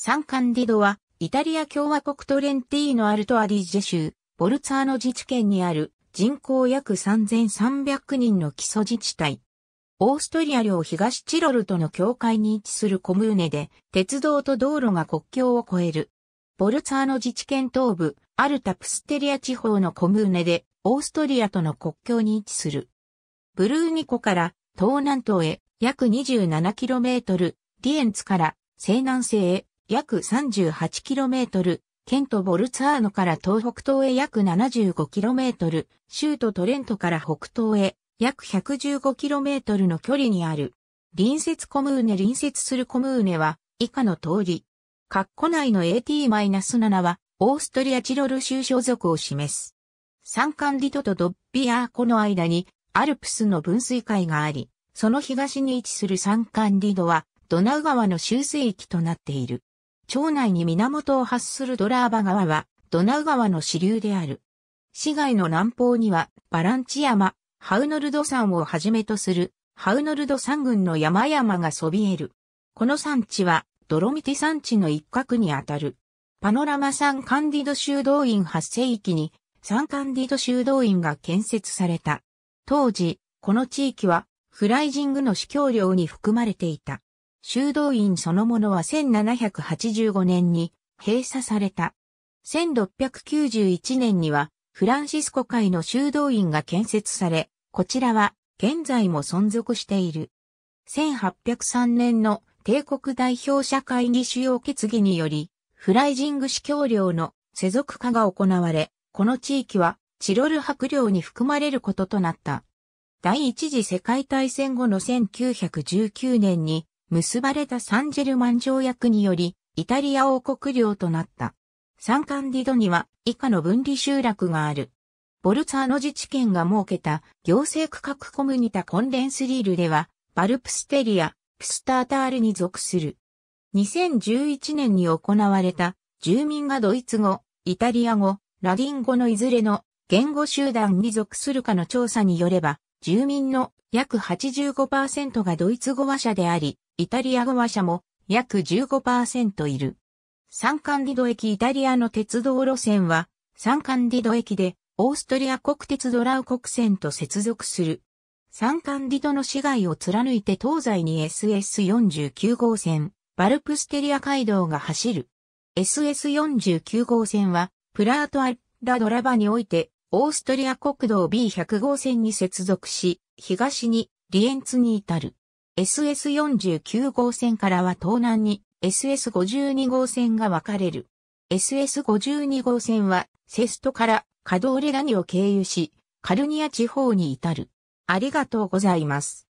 サンカンディドは、イタリア共和国トレンティーノ・アルト・アディジェ州、ボルツァーノ自治県にある人口約3300人の基礎自治体。オーストリア領東チロルとの境界に位置するコムーネで、鉄道と道路が国境を越える。ボルツァーノ自治県東部、アルタ・プステリア地方のコムーネで、オーストリアとの国境に位置する。ブルーニコから東南東へ約 27km、ィエンツから西南西へ約 38km、県ト・ボルツァーノから東北東へ約 75km、州都トレントから北東へ約 115km の距離にある。隣接コムーネ隣接するコムーネは以下の通り。括弧内の AT-7 はオーストリアチロル州所属を示す。山間リトとドッビアーコの間にアルプスの分水海があり、その東に位置する山間リドはドナウ川の修正域となっている。町内に源を発するドラーバ川は、ドナウ川の支流である。市街の南方には、バランチ山、ハウノルド山をはじめとする、ハウノルド山群の山々がそびえる。この山地は、ドロミティ山地の一角にあたる。パノラマ山カンディド修道院発生域に、サンカンディド修道院が建設された。当時、この地域は、フライジングの司教領に含まれていた。修道院そのものは1785年に閉鎖された。1691年にはフランシスコ会の修道院が建設され、こちらは現在も存続している。1803年の帝国代表者会議主要決議により、フライジング司教領の世俗化が行われ、この地域はチロル白領に含まれることとなった。第一次世界大戦後の1919年に結ばれたサンジェルマン条約により、イタリア王国領となった。サンカンディドには以下の分離集落がある。ボルツァーノ自治権が設けた行政区画コムニタコンデンスリールでは、バルプステリア、プスタータールに属する。2011年に行われた住民がドイツ語、イタリア語、ラディン語のいずれの言語集団に属するかの調査によれば、住民の約85%がドイツ語話者であり、イタリア語話者も約15%いる。サンカンディド駅イタリアの鉄道路線は、サンカンディド駅でオーストリア国鉄ドラウ国線と接続する。サンカンディドの市街を貫いて東西に SS49 号線、バルプステリア街道が走る。SS49 号線は、プラートアラドラバにおいて、オーストリア国道 B100 号線に接続し、東にリエンツに至る。SS49 号線からは東南に SS52 号線が分かれる。SS52 号線はセストからカドーレニを経由し、カルニア地方に至る。ありがとうございます。